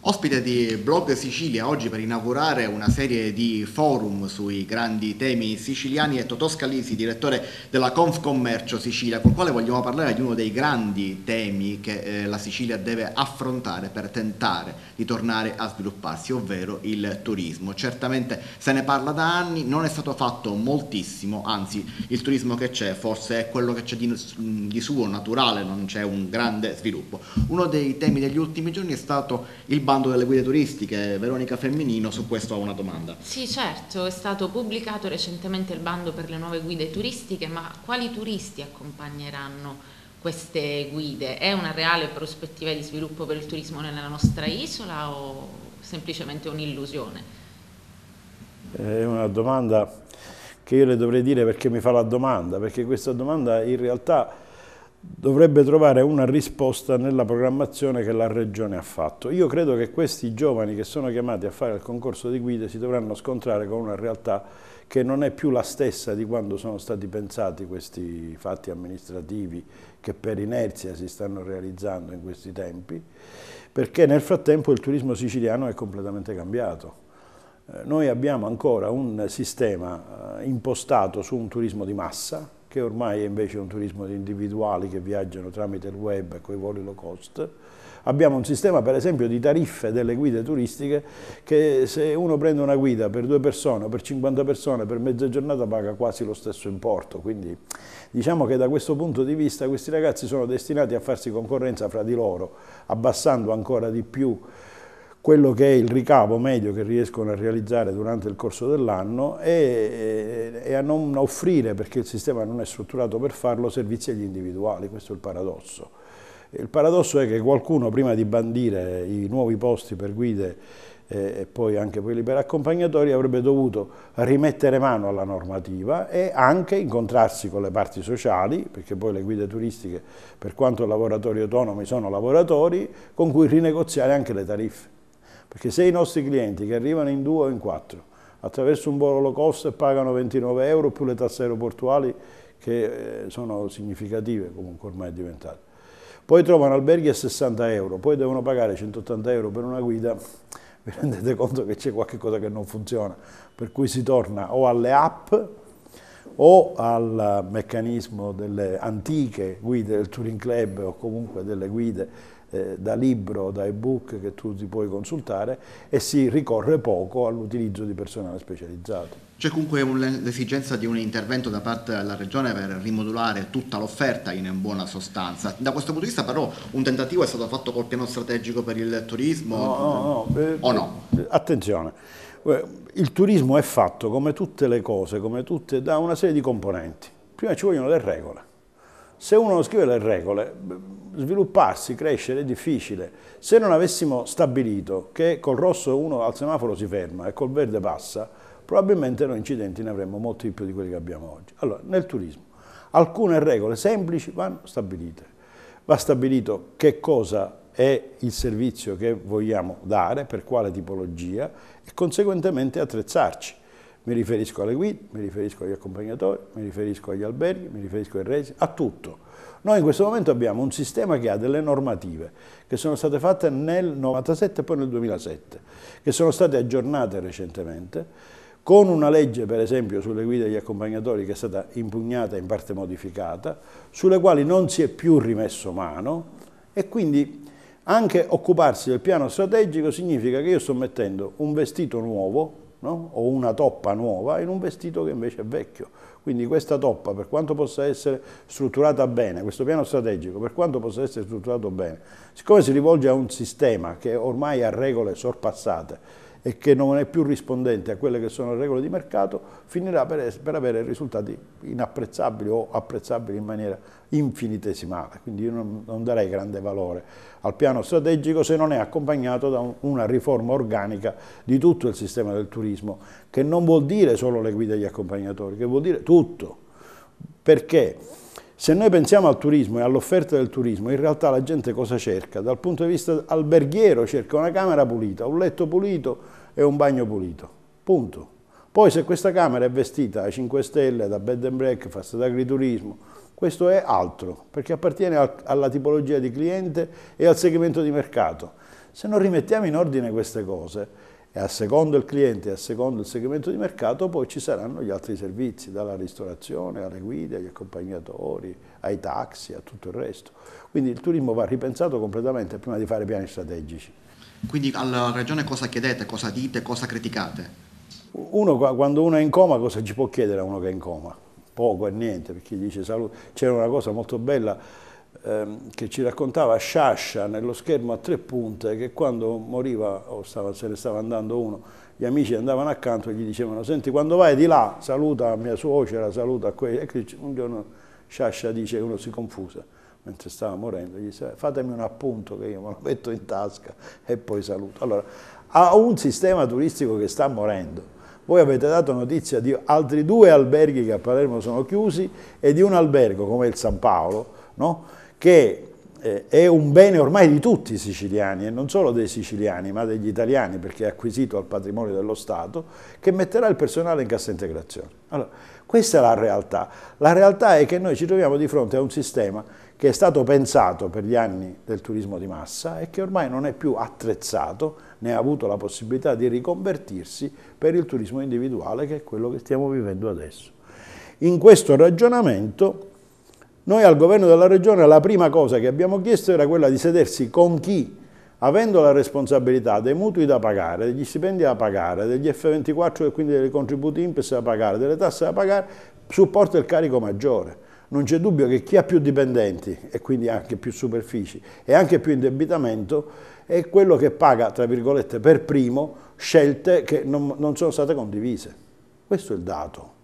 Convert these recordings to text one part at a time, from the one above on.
Ospite di Blog Sicilia oggi per inaugurare una serie di forum sui grandi temi siciliani è Totò Scalisi, direttore della Confcommercio Sicilia, con il quale vogliamo parlare di uno dei grandi temi che eh, la Sicilia deve affrontare per tentare di tornare a svilupparsi, ovvero il turismo. Certamente se ne parla da anni, non è stato fatto moltissimo, anzi il turismo che c'è forse è quello che c'è di, di suo naturale, non c'è un grande sviluppo. Uno dei temi degli ultimi giorni è stato il banco parlando delle guide turistiche, Veronica Femminino su questo ha una domanda. Sì, certo, è stato pubblicato recentemente il bando per le nuove guide turistiche, ma quali turisti accompagneranno queste guide? È una reale prospettiva di sviluppo per il turismo nella nostra isola o semplicemente un'illusione? È una domanda che io le dovrei dire perché mi fa la domanda, perché questa domanda in realtà dovrebbe trovare una risposta nella programmazione che la Regione ha fatto. Io credo che questi giovani che sono chiamati a fare il concorso di guide si dovranno scontrare con una realtà che non è più la stessa di quando sono stati pensati questi fatti amministrativi che per inerzia si stanno realizzando in questi tempi, perché nel frattempo il turismo siciliano è completamente cambiato. Eh, noi abbiamo ancora un sistema eh, impostato su un turismo di massa, che ormai è invece un turismo di individuali che viaggiano tramite il web e con i voli low cost. Abbiamo un sistema per esempio di tariffe delle guide turistiche che se uno prende una guida per due persone, per 50 persone, per mezza giornata paga quasi lo stesso importo, quindi diciamo che da questo punto di vista questi ragazzi sono destinati a farsi concorrenza fra di loro, abbassando ancora di più quello che è il ricavo medio che riescono a realizzare durante il corso dell'anno e, e, a non offrire, perché il sistema non è strutturato per farlo, servizi agli individuali, questo è il paradosso. Il paradosso è che qualcuno prima di bandire i nuovi posti per guide eh, e poi anche quelli per accompagnatori avrebbe dovuto rimettere mano alla normativa e anche incontrarsi con le parti sociali, perché poi le guide turistiche, per quanto lavoratori autonomi, sono lavoratori, con cui rinegoziare anche le tariffe. Perché se i nostri clienti che arrivano in due o in quattro attraverso un volo low cost pagano 29 euro più le tasse aeroportuali che eh, sono significative comunque ormai diventate. Poi trovano alberghi a 60 euro, poi devono pagare 180 euro per una guida, vi rendete conto che c'è qualcosa che non funziona, per cui si torna o alle app o al meccanismo delle antiche guide del touring club o comunque delle guide eh, da libro, da ebook che tu ti puoi consultare e si ricorre poco all'utilizzo di personale specializzato. C'è comunque l'esigenza di un intervento da parte della Regione per rimodulare tutta l'offerta in buona sostanza. Da questo punto di vista però un tentativo è stato fatto col piano strategico per il turismo no, no, no. Eh, o no? Eh, attenzione, il turismo è fatto come tutte le cose, come tutte, da una serie di componenti. Prima ci vogliono le regole se uno non scrive le regole, svilupparsi, crescere è difficile. Se non avessimo stabilito che col rosso uno al semaforo si ferma e col verde passa, probabilmente noi incidenti ne avremmo molti di più di quelli che abbiamo oggi. Allora, nel turismo, alcune regole semplici vanno stabilite. Va stabilito che cosa è il servizio che vogliamo dare, per quale tipologia e conseguentemente attrezzarci. Mi riferisco alle guide, mi riferisco agli accompagnatori, mi riferisco agli alberghi, mi riferisco ai resi, a tutto. Noi in questo momento abbiamo un sistema che ha delle normative che sono state fatte nel 97 e poi nel 2007, che sono state aggiornate recentemente, con una legge per esempio sulle guide degli accompagnatori che è stata impugnata e in parte modificata, sulle quali non si è più rimesso mano e quindi anche occuparsi del piano strategico significa che io sto mettendo un vestito nuovo no? o una toppa nuova in un vestito che invece è vecchio. Quindi questa toppa, per quanto possa essere strutturata bene, questo piano strategico, per quanto possa essere strutturato bene, siccome si rivolge a un sistema che ormai ha regole sorpassate, e che non è più rispondente a quelle che sono le regole di mercato, finirà per, per avere risultati inapprezzabili o apprezzabili in maniera infinitesimale. Quindi io non, non, darei grande valore al piano strategico se non è accompagnato da un, una riforma organica di tutto il sistema del turismo, che non vuol dire solo le guide agli accompagnatori, che vuol dire tutto. Perché? Se noi pensiamo al turismo e all'offerta del turismo, in realtà la gente cosa cerca? Dal punto di vista alberghiero cerca una camera pulita, un letto pulito e un bagno pulito. Punto. Poi se questa camera è vestita a 5 stelle, da bed and breakfast, da agriturismo, questo è altro, perché appartiene al, alla tipologia di cliente e al segmento di mercato. Se non rimettiamo in ordine queste cose, e a secondo il cliente e a secondo il segmento di mercato poi ci saranno gli altri servizi, dalla ristorazione alle guide, agli accompagnatori, ai taxi, a tutto il resto. Quindi il turismo va ripensato completamente prima di fare piani strategici. Quindi alla Regione cosa chiedete, cosa dite, cosa criticate? Uno, quando uno è in coma cosa ci può chiedere a uno che è in coma? Poco e niente, perché dice salute. C'era una cosa molto bella ehm, che ci raccontava Sciascia nello schermo a tre punte che quando moriva o stava, se ne stava andando uno gli amici andavano accanto e gli dicevano senti quando vai di là saluta mia suocera, saluta quelli e un giorno Sciascia dice uno si confusa mentre stava morendo, gli disse fatemi un appunto che io me lo metto in tasca e poi saluto. Allora, ha un sistema turistico che sta morendo. Voi avete dato notizia di altri due alberghi che a Palermo sono chiusi e di un albergo come il San Paolo, no? che eh, è un bene ormai di tutti i siciliani e non solo dei siciliani ma degli italiani perché è acquisito al patrimonio dello Stato, che metterà il personale in cassa integrazione. Allora, questa è la realtà. La realtà è che noi ci troviamo di fronte a un sistema che è stato pensato per gli anni del turismo di massa e che ormai non è più attrezzato né ha avuto la possibilità di riconvertirsi per il turismo individuale che è quello che stiamo vivendo adesso. In questo ragionamento noi al governo della regione la prima cosa che abbiamo chiesto era quella di sedersi con chi, avendo la responsabilità dei mutui da pagare, degli stipendi da pagare, degli F24 e quindi dei contributi INPS da pagare, delle tasse da pagare, supporta il carico maggiore. Non c'è dubbio che chi ha più dipendenti e quindi anche più superfici e anche più indebitamento è quello che paga, tra virgolette, per primo scelte che non, non sono state condivise. Questo è il dato.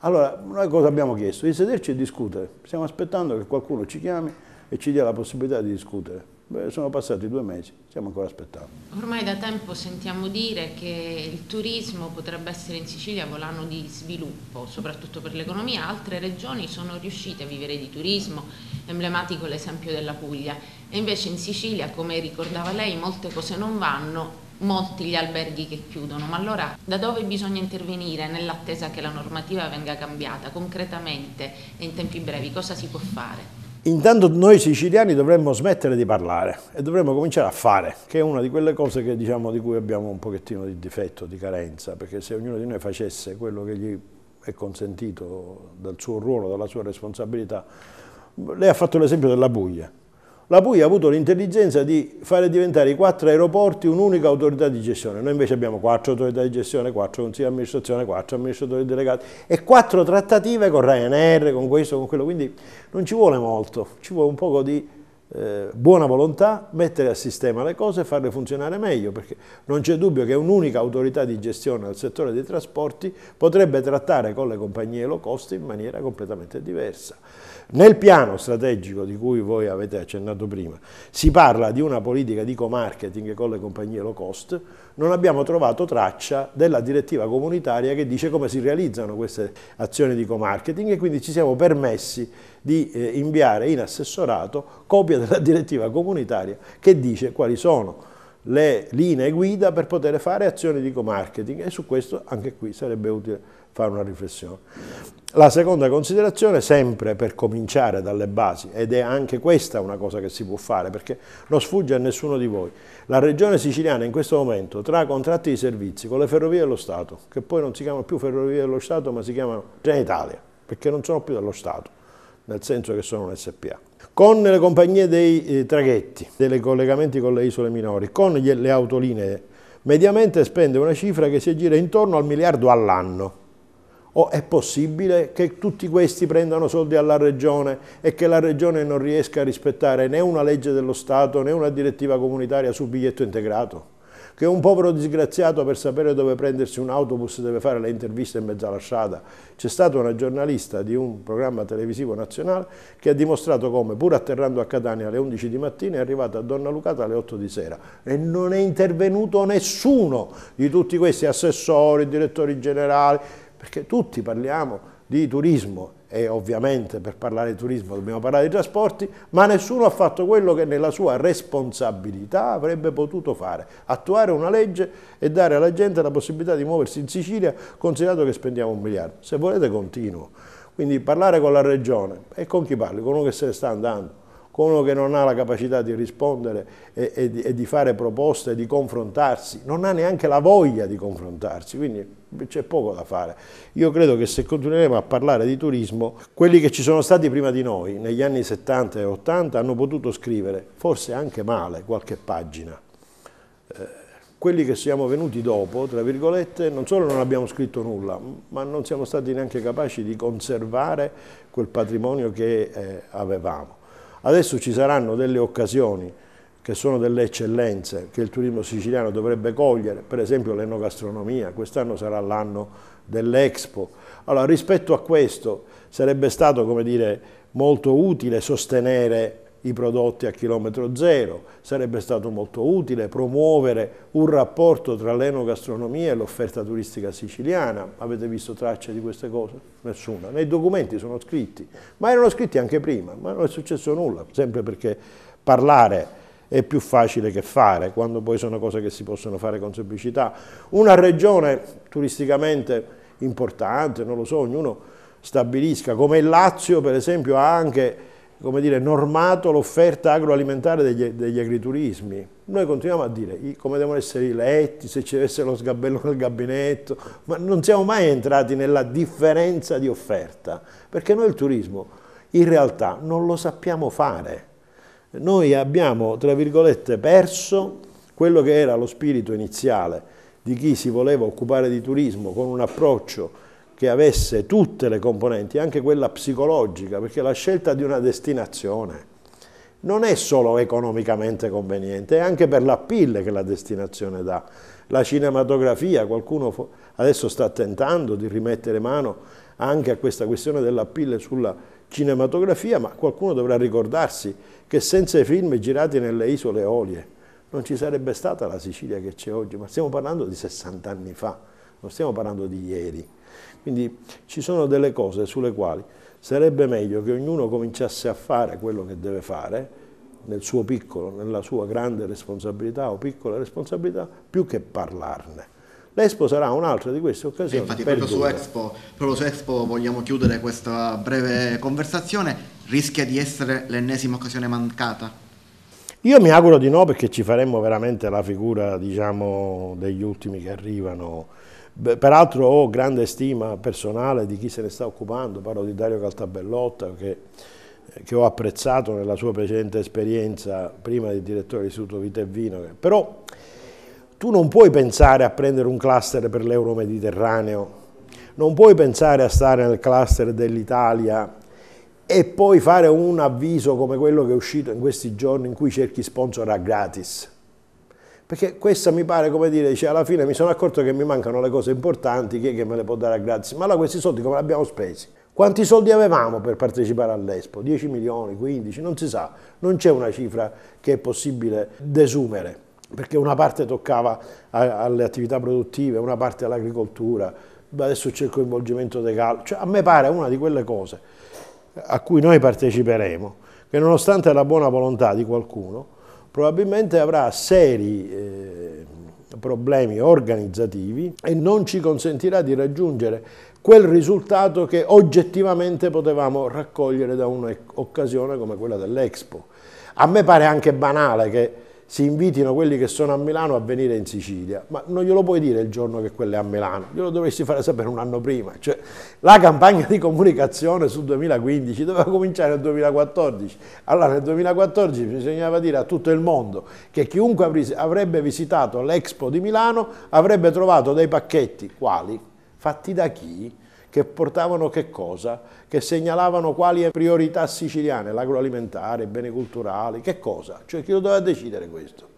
Allora, noi cosa abbiamo chiesto? Di sederci e discutere. Stiamo aspettando che qualcuno ci chiami e ci dia la possibilità di discutere. Beh, sono passati due mesi, stiamo ancora aspettando. Ormai da tempo sentiamo dire che il turismo potrebbe essere in Sicilia volano di sviluppo, soprattutto per l'economia. Altre regioni sono riuscite a vivere di turismo, emblematico l'esempio della Puglia. E invece in Sicilia, come ricordava lei, molte cose non vanno molti gli alberghi che chiudono, ma allora da dove bisogna intervenire nell'attesa che la normativa venga cambiata concretamente e in tempi brevi? Cosa si può fare? Intanto noi siciliani dovremmo smettere di parlare e dovremmo cominciare a fare, che è una di quelle cose che, diciamo, di cui abbiamo un pochettino di difetto, di carenza, perché se ognuno di noi facesse quello che gli è consentito dal suo ruolo, dalla sua responsabilità, lei ha fatto l'esempio della Puglia, la PUI ha avuto l'intelligenza di fare diventare i quattro aeroporti un'unica autorità di gestione. Noi invece abbiamo quattro autorità di gestione, quattro consigli di amministrazione, quattro amministratori delegati e quattro trattative con Ryanair, con questo, con quello. Quindi non ci vuole molto, ci vuole un poco di eh, buona volontà, mettere a sistema le cose e farle funzionare meglio, perché non c'è dubbio che un'unica autorità di gestione del settore dei trasporti potrebbe trattare con le compagnie low cost in maniera completamente diversa. Nel piano strategico di cui voi avete accennato prima si parla di una politica di co-marketing con le compagnie low cost, non abbiamo trovato traccia della direttiva comunitaria che dice come si realizzano queste azioni di co-marketing e quindi ci siamo permessi di eh, inviare in assessorato copia della direttiva comunitaria che dice quali sono le linee guida per poter fare azioni di co-marketing e su questo anche qui sarebbe utile fare una riflessione. La seconda considerazione, sempre per cominciare dalle basi, ed è anche questa una cosa che si può fare, perché non sfugge a nessuno di voi, la regione siciliana in questo momento tra contratti di servizi con le ferrovie dello Stato, che poi non si chiamano più ferrovie dello Stato, ma si chiamano Genitalia, perché non sono più dello Stato, nel senso che sono un SPA, con le compagnie dei eh, traghetti, dei collegamenti con le isole minori, con le autolinee, mediamente spende una cifra che si aggira intorno al miliardo all'anno o è possibile che tutti questi prendano soldi alla Regione e che la Regione non riesca a rispettare né una legge dello Stato né una direttiva comunitaria sul biglietto integrato? che un povero disgraziato per sapere dove prendersi un autobus deve fare le interviste in mezzo alla strada. C'è stata una giornalista di un programma televisivo nazionale che ha dimostrato come, pur atterrando a Catania alle 11 di mattina, è arrivata a Donna Lucata alle 8 di sera e non è intervenuto nessuno di tutti questi assessori, direttori generali, perché tutti parliamo di turismo e ovviamente per parlare di turismo dobbiamo parlare di trasporti, ma nessuno ha fatto quello che nella sua responsabilità avrebbe potuto fare, attuare una legge e dare alla gente la possibilità di muoversi in Sicilia considerato che spendiamo un miliardo. Se volete continuo. Quindi parlare con la regione e con chi parli? Con uno che se ne sta andando con uno che non ha la capacità di rispondere e, e, di, e, di, fare proposte, di confrontarsi, non ha neanche la voglia di confrontarsi, quindi c'è poco da fare. Io credo che se continueremo a parlare di turismo, quelli che ci sono stati prima di noi, negli anni 70 e 80, hanno potuto scrivere, forse anche male, qualche pagina. Eh, quelli che siamo venuti dopo, tra virgolette, non solo non abbiamo scritto nulla, ma non siamo stati neanche capaci di conservare quel patrimonio che eh, avevamo. Adesso ci saranno delle occasioni che sono delle eccellenze che il turismo siciliano dovrebbe cogliere, per esempio l'enogastronomia, quest'anno sarà l'anno dell'Expo. Allora rispetto a questo sarebbe stato dire, molto utile sostenere i prodotti a chilometro zero, sarebbe stato molto utile promuovere un rapporto tra l'enogastronomia e l'offerta turistica siciliana. Avete visto tracce di queste cose? Nessuna. Nei documenti sono scritti, ma erano scritti anche prima, ma non è successo nulla, sempre perché parlare è più facile che fare, quando poi sono cose che si possono fare con semplicità. Una regione turisticamente importante, non lo so, ognuno stabilisca, come il Lazio per esempio ha anche come dire, normato l'offerta agroalimentare degli, degli, agriturismi. Noi continuiamo a dire come devono essere i letti, se ci deve essere lo sgabello nel gabinetto, ma non siamo mai entrati nella differenza di offerta, perché noi il turismo in realtà non lo sappiamo fare. Noi abbiamo, tra virgolette, perso quello che era lo spirito iniziale di chi si voleva occupare di turismo con un approccio che avesse tutte le componenti, anche quella psicologica, perché la scelta di una destinazione non è solo economicamente conveniente, è anche per l'appeal che la destinazione dà. La cinematografia, qualcuno adesso sta tentando di rimettere mano anche a questa questione dell'appeal sulla cinematografia, ma qualcuno dovrà ricordarsi che senza i film girati nelle isole Olie non ci sarebbe stata la Sicilia che c'è oggi, ma stiamo parlando di 60 anni fa, non stiamo parlando di ieri. Quindi ci sono delle cose sulle quali sarebbe meglio che ognuno cominciasse a fare quello che deve fare nel suo piccolo, nella sua grande responsabilità o piccola responsabilità, più che parlarne. L'Expo sarà un'altra di queste occasioni. Sì, infatti, proprio su, Expo, proprio su, Expo, vogliamo chiudere questa breve conversazione. Rischia di essere l'ennesima occasione mancata? Io mi auguro di no, perché ci faremmo veramente la figura diciamo, degli ultimi che arrivano Peraltro ho grande stima personale di chi se ne sta occupando, parlo di Dario Caltabellotta che, eh, che ho apprezzato nella sua precedente esperienza prima di direttore dell'Istituto Vite e Vino, però tu non puoi pensare a prendere un cluster per l'euro-mediterraneo, non puoi pensare a stare nel cluster dell'Italia e poi fare un avviso come quello che è uscito in questi giorni in cui cerchi sponsor a gratis perché questa mi pare, come dire, dice, cioè, alla fine mi sono accorto che mi mancano le cose importanti, chi è che me le può dare a grazie? Ma allora questi soldi come li abbiamo spesi? Quanti soldi avevamo per partecipare all'Expo? 10 milioni, 15, non si sa, non c'è una cifra che è possibile desumere, perché una parte toccava alle attività produttive, una parte all'agricoltura, adesso c'è il coinvolgimento dei calci, cioè, a me pare una di quelle cose a cui noi parteciperemo, che nonostante la buona volontà di qualcuno, probabilmente avrà seri eh, problemi organizzativi e non ci consentirà di raggiungere quel risultato che oggettivamente potevamo raccogliere da un'occasione come quella dell'Expo. A me pare anche banale che si invitino quelli che sono a Milano a venire in Sicilia, ma non glielo puoi dire il giorno che quello è a Milano, glielo dovresti fare sapere un anno prima, cioè, la campagna di comunicazione sul 2015 doveva cominciare nel 2014, allora nel 2014 bisognava dire a tutto il mondo che chiunque avrebbe visitato l'Expo di Milano avrebbe trovato dei pacchetti, quali? Fatti da chi? che portavano che cosa? Che segnalavano quali priorità siciliane, l'agroalimentare, i beni culturali, che cosa? Cioè chi lo doveva decidere questo?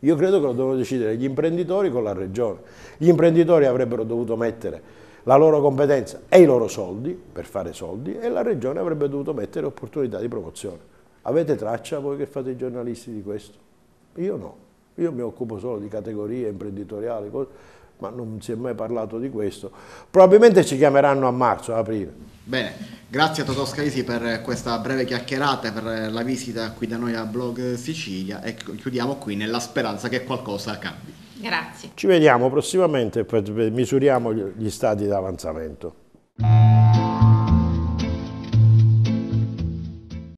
Io credo che lo devono decidere gli imprenditori con la regione. Gli imprenditori avrebbero dovuto mettere la loro competenza e i loro soldi per fare soldi e la regione avrebbe dovuto mettere opportunità di promozione. Avete traccia voi che fate i giornalisti di questo? Io no, io mi occupo solo di categorie imprenditoriali, ma non si è mai parlato di questo. Probabilmente ci chiameranno a marzo, aprile. Bene, grazie a Totò Scalisi per questa breve chiacchierata, per la visita qui da noi a Blog Sicilia e chiudiamo qui nella speranza che qualcosa cambi. Grazie. Ci vediamo prossimamente e misuriamo gli stati d'avanzamento.